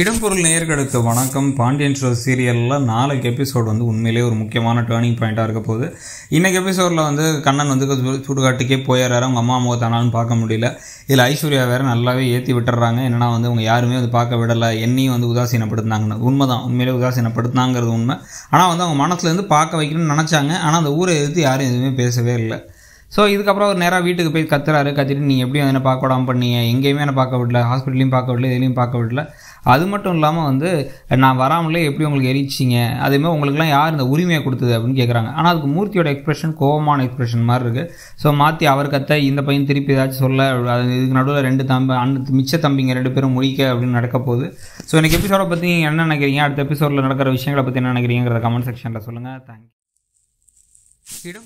இடம்பொருள் நேர்களுக்கு வணக்கம் பாண்டியன் ஷோ சீரியலில் நாளைக்கு எபிசோடு வந்து உண்மையிலே ஒரு முக்கியமான டேர்னிங் பாயிண்ட்டாக இருக்க போகுது இன்றைக்கி எபிசோடில் வந்து கண்ணன் வந்து சுடுகாட்டுக்கே போயிடறாரு அவங்க அம்மா தானாலும் பார்க்க முடியல இதில் ஐஸ்வர்யா வேறு நல்லாவே ஏற்றி விட்டுறாங்க என்னென்னா வந்து அவங்க யாருமே வந்து பார்க்க விடலை என்னையும் வந்து உதாசீனப்படுத்தினாங்கன்னு உண்மை தான் உண்மையிலே உதாசீனப்படுத்தினாங்கிறது உண்மை ஆனால் வந்து அவங்க மனசுலேருந்து பார்க்க வைக்கணும்னு நினச்சாங்க ஆனால் அந்த ஊரை எதிர்த்து யாரும் எதுவுமே பேசவே இல்லை ஸோ இதுக்கப்புறம் அவர் நேராக வீட்டுக்கு போய் கத்துறாரு கத்திட்டு நீ எப்படியும் அதனை பார்க்க விடாமல் பண்ணீங்க எங்கேயுமே என்ன பார்க்க விடல ஹாஸ்பிட்டலையும் பார்க்க விடல எதுலையும் பார்க்க விடல அது மட்டும் இல்லாமல் வந்து நான் வராமலே எப்படி உங்களுக்கு எரிச்சிங்க அதேமாதிரி உங்களுக்குலாம் யார் இந்த உரிமையை கொடுத்தது அப்படின்னு கேட்குறாங்க ஆனால் அதுக்கு மூர்த்தியோட எக்ஸ்பிரஷன் கோபமான எக்ஸ்பிரஷன் மாதிரி இருக்குது ஸோ மாற்றி அவர் கத்த இந்த பையன் திருப்பி ஏதாச்சும் சொல்ல அது இதுக்கு நடுவில் ரெண்டு தம்பி அண்ணு மிச்ச தம்பிங்க ரெண்டு பேரும் முடிக்க அப்படின்னு நடக்க போகுது ஸோ எனக்கு எபிசோட பற்றி என்ன நினைக்கிறீங்க அடுத்த எபிசோடில் நடக்கிற விஷயங்களை பற்றி என்ன நினைக்கிறீங்கிறத கமெண்ட் செக்ஷனில் சொல்லுங்கள் தேங்க்யூ